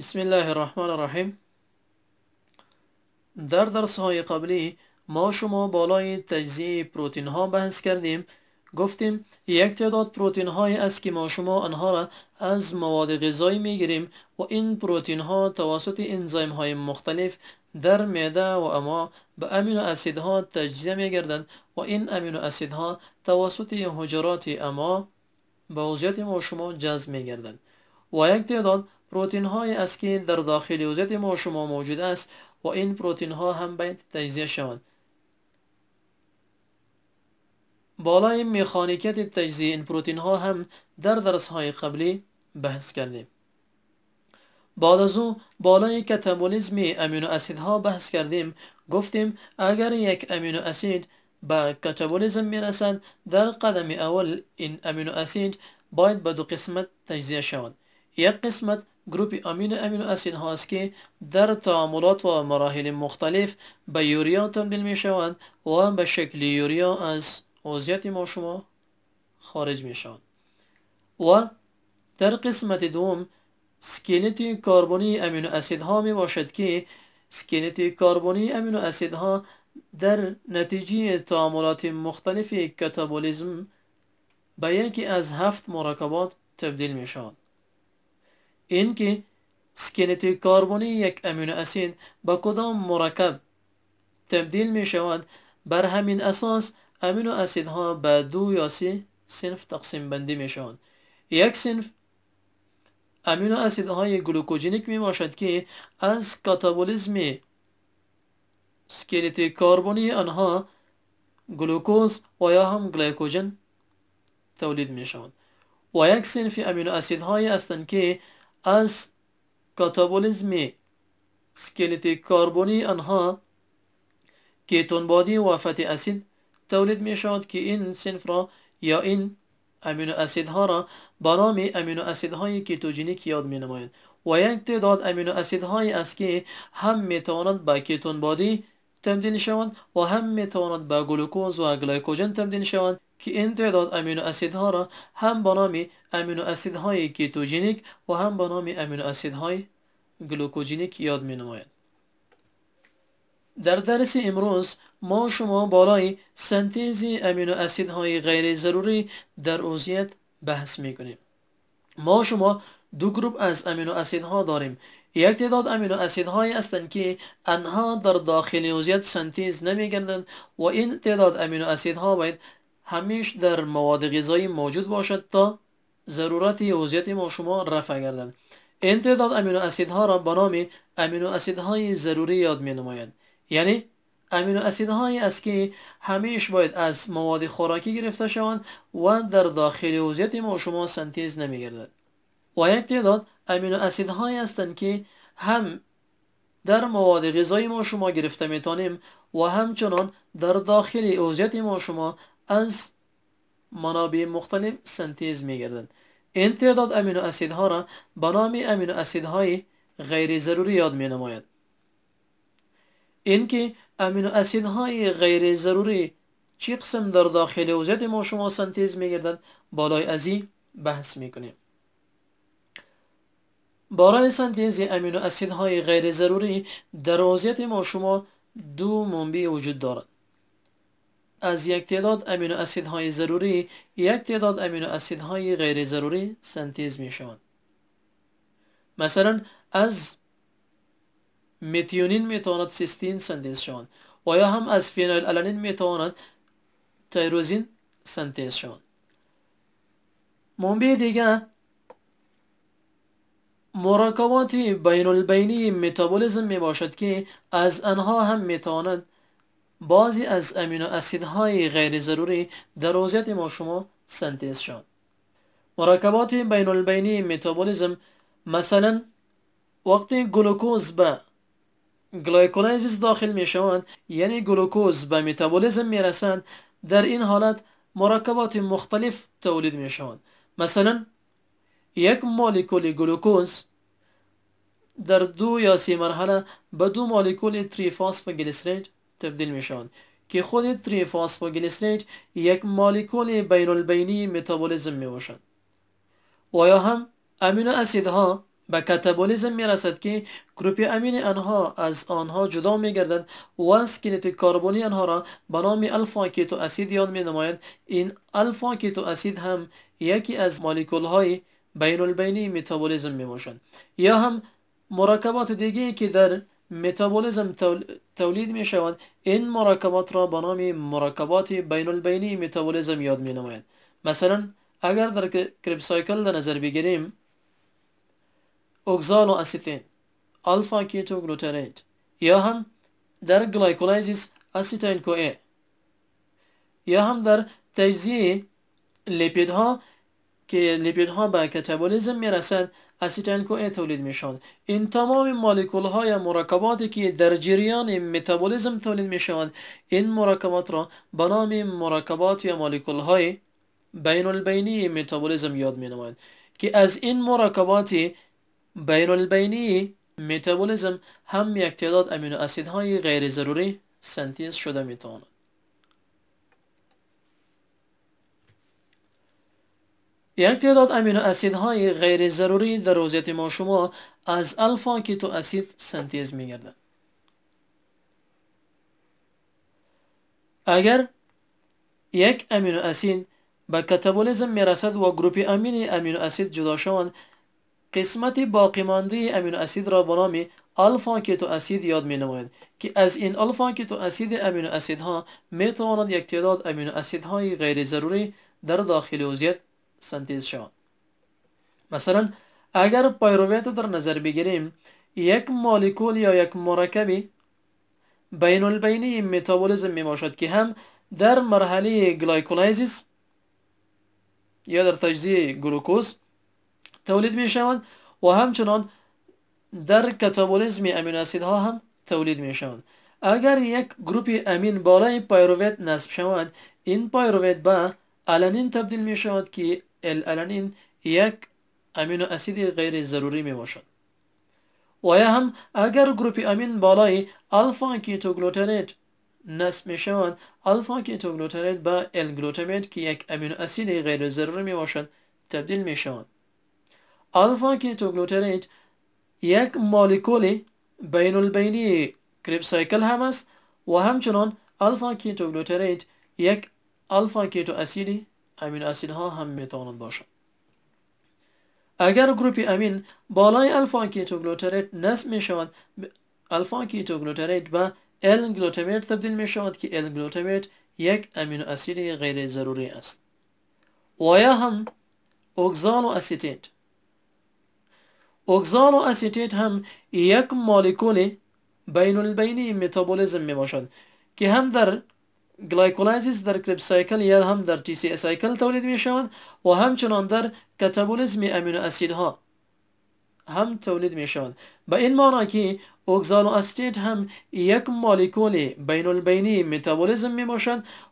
بسم الله الرحمن الرحیم در درس های قبلی ما شما بالای تجزیه پروتین ها بحث کردیم گفتیم یک تعداد پروتین های است که ما شما آنها را از مواد غذایی می گیریم و این پروتین ها توسط انزایم های مختلف در معده و اما به امینو ها تجزیه می گردند و این امینو ها توسط حجرات اما به وضعیت ما شما جذب می گردند و یک تعداد پروتین های که در داخل اوزت ما شما موجود است و این پروتین ها هم باید تجزیه شوند بالای میخانیکیت تجزیه این پروتین ها هم در درس های قبلی بحث کردیم بعد از اون بالای کتابولیزم امینو ها بحث کردیم گفتیم اگر یک امینو اسید به کتابولیزم میرسند در قدم اول این امینو اسید باید به دو قسمت تجزیه شوند. یک قسمت گروپ امینو امینو اسید هاست که در تعاملات و مراحل مختلف به یوریا تبدیل می شوند و به شکل یوریا از عضیت ما شما خارج می شوند و در قسمت دوم سکلت کربنی امینو ها می باشد که سکلت کربنی امینو اسید ها در نتیجه تعاملات مختلف کتابولیزم به یکی از هفت مرکبات تبدیل می شود اینکه سکنت کاربونی یک امینو اسید با کدام مرکب تبدیل می شود بر همین اساس امینو اسیدها به دو یا سه سنف تقسیم بندی می شوند یک سنف امینو اسیدهای گلوکوژینیک می باشد که از کاتابولیزم سکلیت کاربونی آنها گلوکوز و یا هم گلیکوژن تولید می شوند و یک سنف امینو هایی هستند که از کاتابولیزمی سکلت کربنی آنها که تنبادی و فتی اسید تولید می شود که این سنف را یا این امینو ها را برامی امینو امینو اسیدهای کیتوجنیک یاد می نماید و یک تعداد امینو اسیدهایی است که هم می توانند با کیتون بادی تبدیل شوند و هم می توانند با گلوکوز و گلایکوژن تبدیل شوند که این تعداد امینو ها را هم با نام امینو های کیتوژنیک و هم با نام امینو های گلوکوژنیک یاد می نماید. در درس امروز ما شما بالای سنتز امینو های غیر ضروری در اوزیت بحث می کنیم. ما شما دو گروپ از امینو ها داریم یک تعداد امینو هایی هستند که آنها در داخل عضویت سنتز گردند و این تعداد امینو ها باید همیش در مواد غذایی موجود باشد تا ضرورت عضویت ما شما رفع گردد این تعداد امینو اسیدها را به نام امینو اسیدهای ضروری یاد می نماید یعنی امینو اسیدهایی است که همیش باید از مواد خوراکی گرفته شوند و در داخل عضویت ما شما سنتیز نمی گردد و یک تعداد امینو اسیدهایی هستند که هم در مواد غذایی ما شما گرفته تانیم و همچنان در داخل عضویت ما شما از منابع مختلف سنتیز میگردن این تعداد امینو اسیدها را به نام امینو اسیدهای غیر ضروری یاد می نماید اینکه امینو اسیدهای غیر ضروری چی قسم در داخل وزید ما شما سنتیز گردن بالای ازی بحث میکنیم برای سنتیز امینو اسیدهای غیر ضروری در وضعیت ما شما دو منبع وجود دارد از یک تعداد امینو های ضروری یک تعداد امینو های غیر ضروری سنتیز می شوند. مثلا از میتیونین می تواند سیستین سنتیز شوند. و یا هم از فینایل الانین می تواند تایروزین سنتیز شوند. منبع دیگر مراکبات بین البینی متابولیزم می باشد که از آنها هم می تواند بعضی از امینو اسیدهای غیر ضروری در روزیت ما شما سنتز شد مراکبات بین البینی متابولیزم مثلا وقتی گلوکوز به گلایکولایزیز داخل می شوند یعنی گلوکوز به متابولیزم می رسند در این حالت مراکبات مختلف تولید می شوند مثلا یک مولکول گلوکوز در دو یا سی مرحله به دو مولکول تریفاس تبدیل میشان که خود تریفاسفوگلیسریت یک مالیکول بین البینی متابولیزم و یا هم امینو ها به کتابولیزم میرسد که گروپ امین آنها از آنها جدا میگردد و اسکلت کاربونی آنها را به نام الفا کیتو اسید یاد می نماید این الفا کیتو اسید هم یکی از مالیکول های بین البینی متابولیزم می یا هم مراکبات دیگه که در متابولیزم تولید می شوند این مراکبات را به نام مراکبات بین البینی متابولیزم یاد می نماید مثلا اگر در کرب سایکل در نظر بگیریم اگزال و اسیتین الفا کیتو یا هم در گلایکولایزیس اسیتین کوئ، یا هم در تجزیه ها که ها به کتابولیزم رسند اسیتل تولید میشوند این تمام مولکول های مرکباتی که در جریان متابولیزم تولید میشوند، این مرکبات را به نام مرکبات یا مولکول های بین البینی متابولیزم یاد می نماید که از این مرکبات بین البینی متابولیزم هم یک تعداد امینو های غیر ضروری سنتیز شده می تواند یک تعداد امینو های غیر ضروری در روزیت ما شما از الفا کیتو اسید سنتیز می گردن. اگر یک امینو اسید به کتابولیزم می رسد و گروپ امین امینو اسید جدا شوند قسمت باقی مانده امینو اسید را به الفا کیتو اسید یاد می نماید که از این الفا کیتو اسید امینو ها می تواند یک تعداد امینو های غیر ضروری در داخل عضویت سنتیز شود مثلا اگر پایروت رو در نظر بگیریم یک مولکول یا یک مرکبی بین البینی متابولیزم می که هم در مرحله گلایکولایزیس یا در تجزیه گلوکوز تولید می شود و همچنان در کتابولیزم امین ها هم تولید می اگر یک گروپ امین بالای پایروت نصب شود این پیرویت به علنین تبدیل می شود که الالانین یک امینو اسید غیر ضروری می باشد و یا هم اگر گروپ امین بالای الفا کیتوگلوترات نصب می شوند الفا کیتوگلوترات با الگلوتامات که یک امینو اسید غیر ضروری می باشد تبدیل می شوند الفا کیتوگلوترات یک مولکول بین البینی کرب سایکل هم است و همچنان الفا کیتوگلوترات یک الفا کیتو اسیدی امین اسید ها هم میتواند باشد اگر گروپ امین بالای الفا کیتوگلوترید نصب می شود الفا کیتوگلوترید به ال گلوتامیت تبدیل می شود که ال گلوتامیت یک امینو اسید غیر ضروری است و یا هم اوگزانو و اسیتیت اوگزانو اسیتیت هم یک مالکول بین البینی متابولیزم می باشد که هم در گلایکولایزیس در کرب سایکل یا هم در تی سی سایکل تولید می شود و همچنان در کتابولیزم امینو اسیدها هم تولید می شوند به این معنا که اوگزالو اسید هم یک مالیکول بین البینی متابولیزم می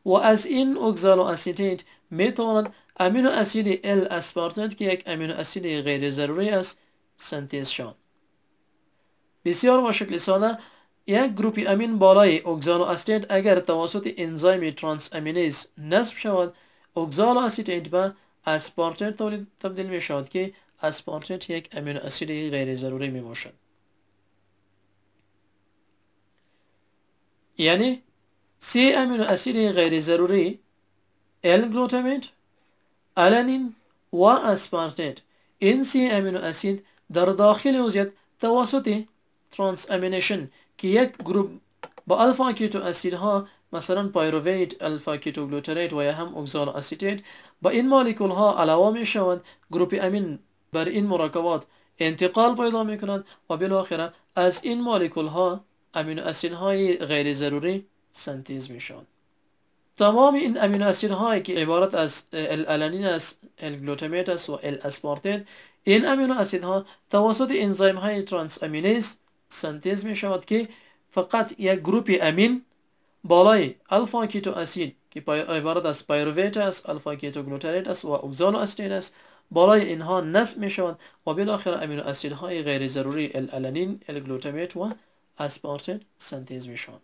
و از این اوگزالو اسید می تواند امینو اسید ال اسپارتنت که یک امینو اسید غیر ضروری است سنتیز شود بسیار با شکل یک گروپ امین بالای اوگزالو اسید اگر توسط انزایم ترانس امینیز نصب شود اوگزالو اسید به اسپارتیت تولید تبدیل می شود که اسپارتیت یک امینو اسید غیر ضروری می باشد یعنی سی امینو اسید غیر ضروری ال گلوتامیت الانین و اسپارتیت این سی امینو اسید در داخل عضویت توسط ترانس امینیشن که یک گروپ با الفا کیتو ها مثلا پایروویت، الفا گلوترید و یا هم اگزال اسیتیت با این مالیکول ها علاوه می شوند گروپ امین بر این مراکبات انتقال پیدا می کنند و بالاخره از این مالیکول ها امینو اسید های غیر ضروری سنتیز می شوند تمام این امینو اسید هایی که عبارت از الالنین است، الگلوتامیت است و الاسپارتیت این امینو اسید ها توسط انزیم های ترانس امینیز سنتز می شود که فقط یک گروپ امین بالای الفا کیتو اسید که عبارت از پایروویت است الفا کیتو گلوتریت و اوزانو استین است بالای اینها نصب می شود و بالاخره امینو اسیدهای غیر ضروری الالنین الگلوتامیت و اسپارتین سنتز می شود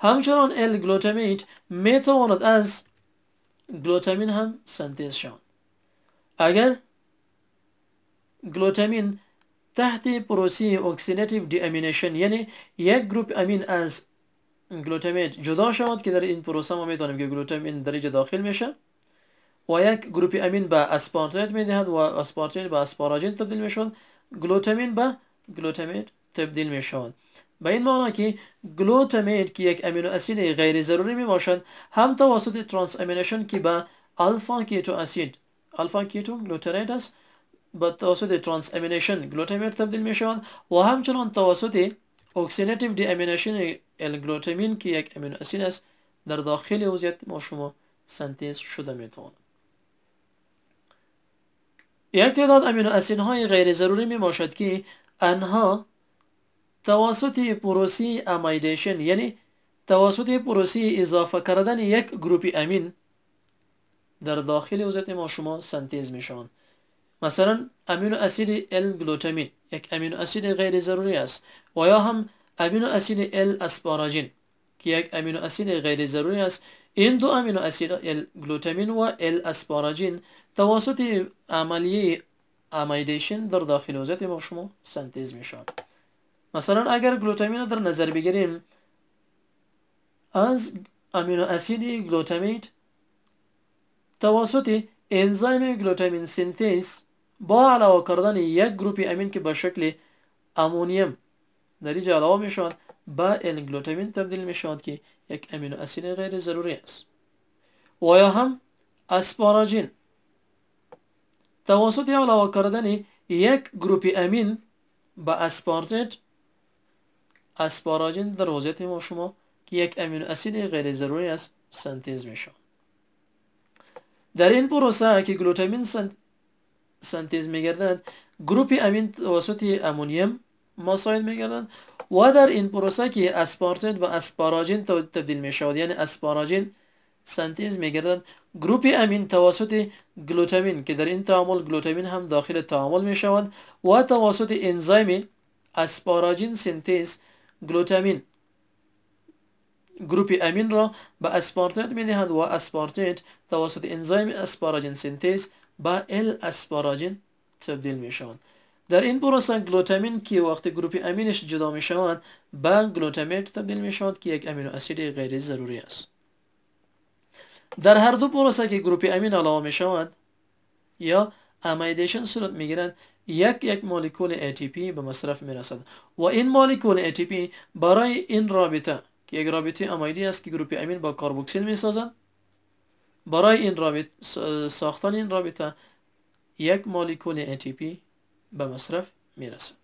همچنان الگلوتامیت می تواند از گلوتامین هم سنتز شود اگر گلوتامین تحت پروسی اکسیداتیو دی امینیشن یعنی یک گروپ امین از گلوتامیت جدا شود که در این پروسه ما میتونیم که گلوتامین اینجا داخل میشه و یک گروپ امین به اسپارتات میدهد و اسپارتات به اسپاراجین تبدیل میشود گلوتامین به گلوتامیت تبدیل میشود به این معنا که گلوتامیت که یک امینو اسید غیر ضروری میباشد هم توسط ترانس امینیشن که با الفا کیتو اسید الفا کیتو گلوتامیت به توسط ترانس امینیشن گلوتامین تبدیل می و همچنان توسط اکسیناتیو دی امینیشن الگلوتامین که یک امینو اسید است در داخل وضعیت ما شما سنتز شده می تواند یک تعداد امینو های غیر ضروری می که آنها توسط پروسی امیدیشن یعنی توسط پروسی اضافه کردن یک گروپی امین در داخل وضعیت ما شما سنتز می شوند مثلا امینو اسید ال گلوتامین یک امینو اسید غیر ضروری است و یا هم امینو اسید ال اسپاراجین که یک امینو اسید غیر ضروری است این دو امینو اسید ال گلوتامین و ال اسپاراجین توسط عملیه امیدیشن در داخل وزت مشمو سنتز می شود مثلا اگر گلوتامین را در نظر بگیریم از امینو اسید گلوتامیت توسط انزایم گلوتامین سنتیز با علاوه کردن یک گروپ امین که به شکل امونیم در اینجا علاوه می شود به گلوتامین تبدیل می شود که یک امینو اسید غیر ضروری است و یا هم اسپاراجین توسط علاوه کردن یک گروپ امین به اسپارتت اسپاراجین در وضعیت ما شما که یک امینو اسید غیر ضروری است سنتیز می شود در این پروسه که گلوتامین سنتز میگردند گروپ امین توسط امونیم مساعد میگردند و در این پروسه که اسپارتت به اسپاراجین تبدیل میشود یعنی اسپاراجین سنتیز میگردند گروپ امین توسط گلوتامین که در این تعامل گلوتامین هم داخل تعامل میشود و توسط انزایم اسپاراجین سنتیز گلوتامین گروپ امین را به اسپارتیت می و اسپارتیت توسط انزایم اسپاراجین سنتز به ال اسپاراجین تبدیل می در این پروسه گلوتامین که وقت گروپ امینش جدا می شوند به گلوتامیت تبدیل می شوند که یک امینو اسید غیر ضروری است در هر دو پروسه که گروپ امین علاوه می شوند یا امیدیشن صورت می گیرند یک یک مولکول ATP به مصرف می و این مولکول ATP برای این رابطه که یک رابطه است که گروپ امین با کاربوکسیل سازن برای این رابط ساختن این رابطه یک مالیکول ATP به مصرف می میرسد.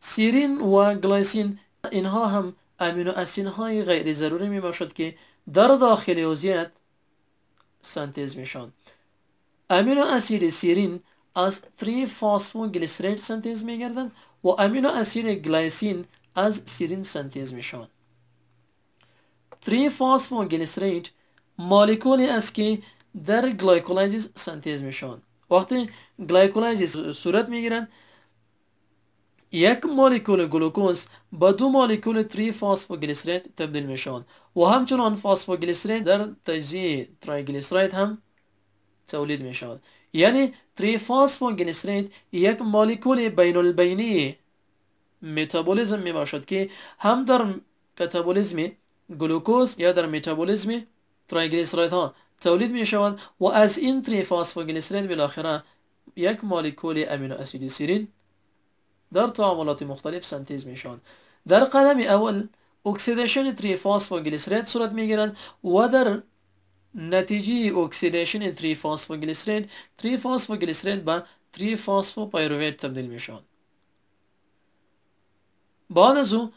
سیرین و گلایسین اینها هم امینو اسین های غیر ضروری می باشد که در داخل عضویت سنتز شوند. امینو اسید سیرین از 3 فسفوگلیسرید سنتیز میگردند و امینو اسید گلایسین از سیرین سنتیز میشوند 3 فسفوگلیسرید مالیکولی است که در گلایکولایزیس سنتز میشوند وقتی گلایکولایزیس صورت میگیرند یک مولکول گلوکوز با دو مولکول 3 فسفوگلیسرید تبدیل میشوند و همچنان فسفوگلیسرید در تجزیه تریگلیسرید هم تولید میشوند یعنی تری فاسفوگلیسرید یک مالیکول بین البینی متابولیزم می که هم در کتابولیزم گلوکوز یا در متابولیزم تریگلیسرید ها تولید می شود و از این تری فاسفوگلیسرید بالاخره یک مالیکول امینو اسید سیرین در تعاملات مختلف سنتیز می شود در قدم اول اکسیدیشن تری فاسفوگلیسرید صورت می گیرند و در نتیجه اکسیدیشن 3 فاسفوگلیسرید 3 فاسفوگلیسرید به 3 فاسفوپایروویت تبدیل می شود بعد از او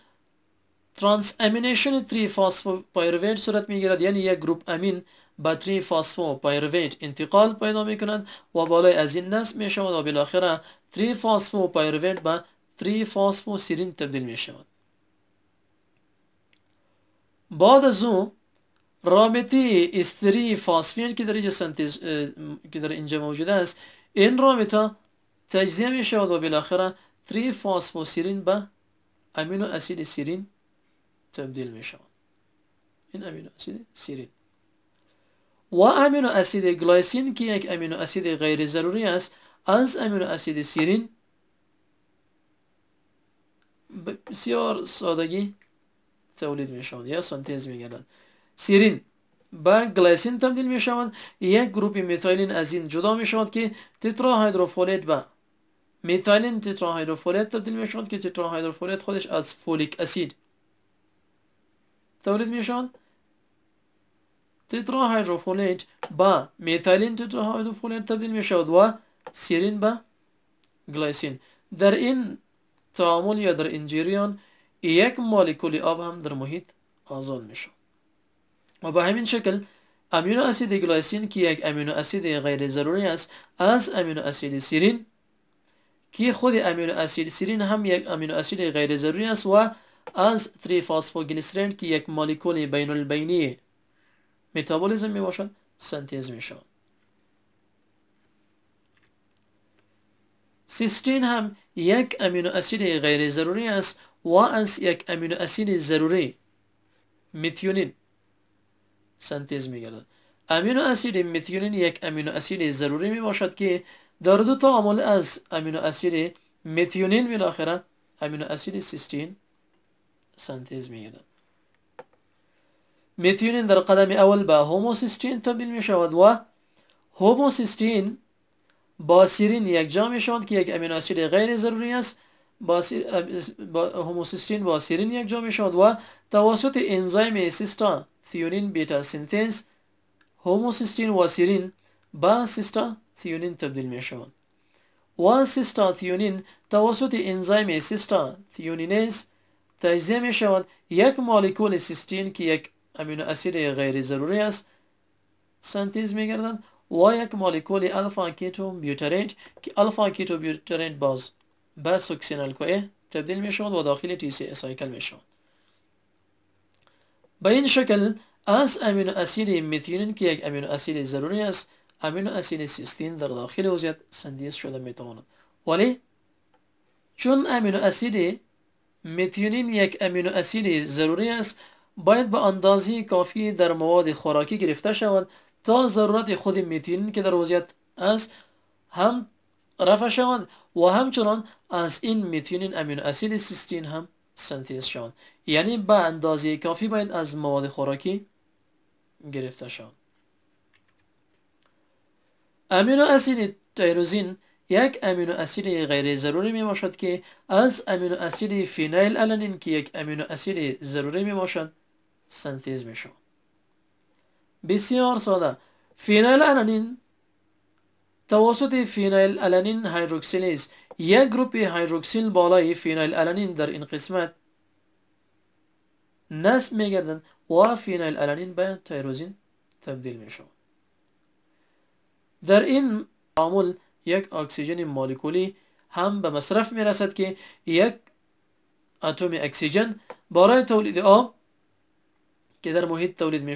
ترانس امینیشن 3 فاسفوپایروویت صورت می گیرد یعنی یک گروپ امین به 3 فاسفوپایروویت انتقال پیدا می کند و بالای از این نصب می شود و بالاخره 3 فاسفوپایروویت به 3 فاسفوسیرین تبدیل می شود بعد از او رابطه استری فاسفین که در اینجا سنتز که در اینجا موجود است این رابطه تجزیه می شود و بالاخره تری فاسفوسیرین به امینو اسید سیرین تبدیل می شود این امینو اسید سیرین و امینو اسید گلایسین که یک امینو اسید غیر ضروری است از امینو اسید سیرین بسیار سادگی تولید می شود یا سنتز می گردد سیرین با گلیسین تبدیل می شود یک گروپ میتایلین از این جدا می شود که هایدروفولیت با میتایلین هایدروفولیت تبدیل می شود که هایدروفولیت خودش از فولیک اسید تولید می شود با با میتایلین هایدروفولیت تبدیل می شود و سیرین با گلیسین در این تعامل یا در این جریان یک مولکول آب هم در محیط آزاد می شود و با همین شکل امینو اسید گلایسین که یک امینو اسید غیر ضروری است از امینو اسید سیرین که خود امینو اسید سیرین هم یک امینو اسید غیر ضروری است و از تری فاسفوگلیسرین که یک مالیکول بین البینی متابولیزم می باشد سنتیز می سیستین هم یک امینو اسید غیر ضروری است و از یک امینو اسید ضروری میتیونین سنتز گردد امینو اسید متیونین یک امینو اسید ضروری می باشد که در دو تا عمل از امینو اسید متیونین بالاخره امینو اسید سیستین سنتز میگردد متیونین در قدم اول به هوموسیستین تبدیل می شود و هوموسیستین با سیرین یک جا می شود که یک امینو اسید غیر ضروری است هوموسیستین با سیرین یک جا می شود و توسط انزایم سیستا ثیونین بیتا سینتز هوموسیستین و سیرین با سیستا ثیونین تبدیل می شود و سیستا ثیونین توسط انزایم سیستا ثیونینز تجزیه می شود یک مالکول سیستین که یک امینو اسید غیر ضروری است سنتیز می گردن و یک مالکول الفا کیتو بیوترنت که الفا کیتو بیوترنت باز به سوکسینال کوه تبدیل می شود و داخل تیسی سایکل می شود به این شکل از امینو اسید که یک امینو اسید ضروری است امینو اسید سیستین در داخل وضعیت سندیس شده می تواند ولی چون امینو اسید یک امینو اسید ضروری است باید به اندازه کافی در مواد خوراکی گرفته شود تا ضرورت خود میتیونین که در وضعیت است هم رفع شوند و همچنان از این میتونین امینو اسید سیستین هم سنتیز شوند یعنی به اندازه کافی باید از مواد خوراکی گرفته شوند امینو اسید تیروزین یک امینو اسید غیر ضروری می باشد که از امینو اسید فینایل الانین که یک امینو اسید ضروری می باشد سنتیز می بسیار ساده فینایل الانین توسط فينيل ألانين هيدروكسيليز یک گروپ هیدروکسیل بالای فینایل الانین در این قسمت نصب میگردند و فینایل الانین به تیروزین تبدیل میشوند در این تعامل یک اکسیژن مولکولی هم به مصرف میرسد که یک اتم اکسیژن برای تولید آب که در محیط تولید می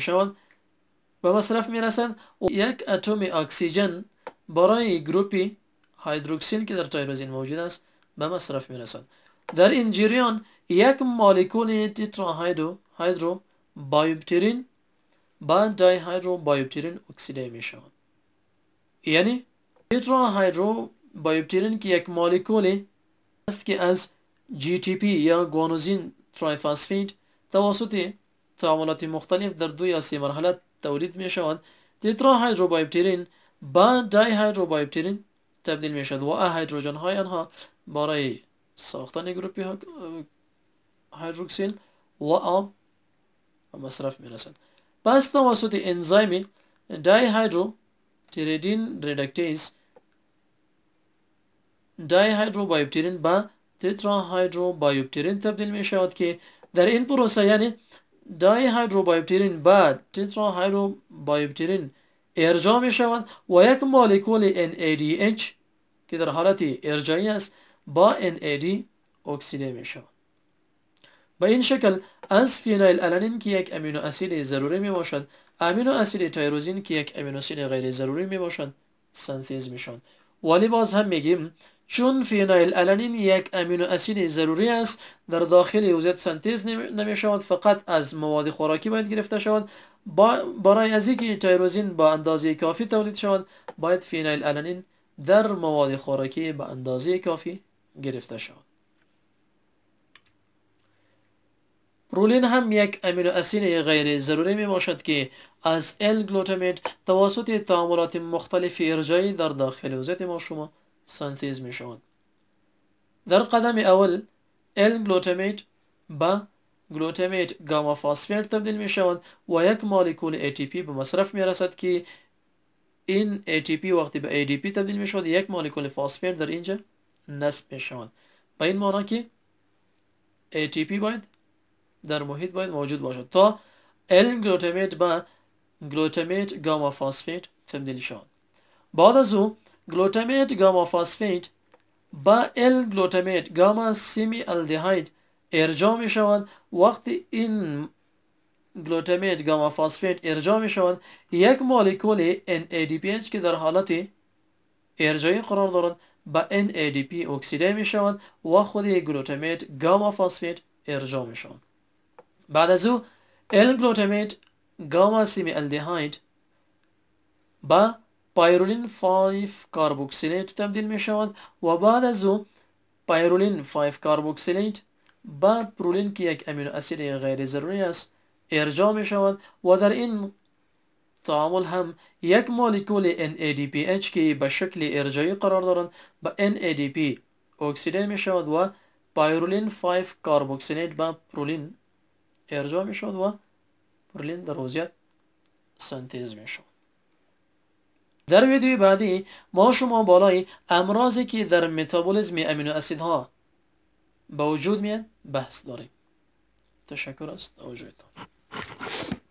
به مصرف میرسد و یک اتم اکسیژن برای گروپی هیدروکسین که در تایروزین موجود است به مصرف میرسد در این جریان یک مالکول تیتراهیدرو هایدرو بایوپترین با دای هایدرو بایوپترین اکسیده می شود یعنی هایدرو بایوپترین که یک مالکول است که از پی یا گوانوزین ترایفاسفید توسط تعاملات مختلف در دو یا سه مرحله تولید می شود تیتراهیدرو بایوپترین با دای هایدرو بایپتیرین تبدیل میشد و ا هایدروژن های آنها برای ساختن گروپی ها هایدروکسیل و آب مصرف میرسند پس توسط انزایم دای هایدرو تیریدین ریدکتیز دای هایدرو بایپتیرین با دایهیدروبایوپترین هایدرو بایپتیرین تبدیل می که در این پروسه یعنی دای هایدرو بایپتیرین با دایهیدروبایوپترین به تتراهیدروبایوپترین ارجا می شوند و یک مولکول NADH که در حالت ارجایی است با NAD اکسیده می شوند به این شکل از فینایل الانین که یک امینو اسید ضروری می باشد امینو اسید تایروزین که یک امینو اسید غیر ضروری می باشد سنتز می ولی باز هم میگیم چون فینایل الانین یک امینو اسید ضروری است در داخل یوزت سنتز نمی شود فقط از مواد خوراکی باید گرفته شود با برای از اینکه تایروزین با اندازه کافی تولید شود باید فینایل الانین در مواد خوراکی به اندازه کافی گرفته شود پرولین هم یک امینو اسین غیر ضروری می باشد که از ال توسط تعاملات مختلف ارجایی در داخل یوزت ما شما سنتز می در قدم اول ال گلوتامیت با گلوتامیت گاما فاسفیت تبدیل می شود و یک مالکول ATP به مصرف می رسد که این ATP وقتی به ADP تبدیل می شود یک مالیکول فاسفیت در اینجا نصب می شود با این معنا که ATP باید در محیط باید موجود باشد تا ال گلوتامیت به گلوتامیت گاما فاسفیت تبدیل شود بعد از او glutamate گاما phosphate با ال گلوتامیت گاما سیمی الدهاید ارجا می شود وقتی این گلوتامیت گاما فاسفیت ارجا می شود یک مولکول NADPH که در حالت ارجای قرار دارد با NADP اکسیده می شود و خود گلوتامیت گاما فاسفیت ارجا می شود بعد از او ال گلوتامیت گاما سیمی الدهاید با پایرولین 5 کاربوکسیلیت تبدیل می شود و بعد از او پایرولین 5 کاربوکسیلیت با پرولین که یک امینو اسید غیر ضروری است ارجاع می شود و در این تعامل هم یک مولکول NADPH که به شکل ارجاعی قرار دارند به NADP اکسیده می شود و پایرولین 5 کاربوکسیلیت با پرولین ارجاع می شود و پرولین در وضعیت سنتیز می شود در ویدیوی بعدی ما شما بالای امراضی که در متابولیزم امینو اسیدها با وجود میان بحث داریم تشکر است توجهتان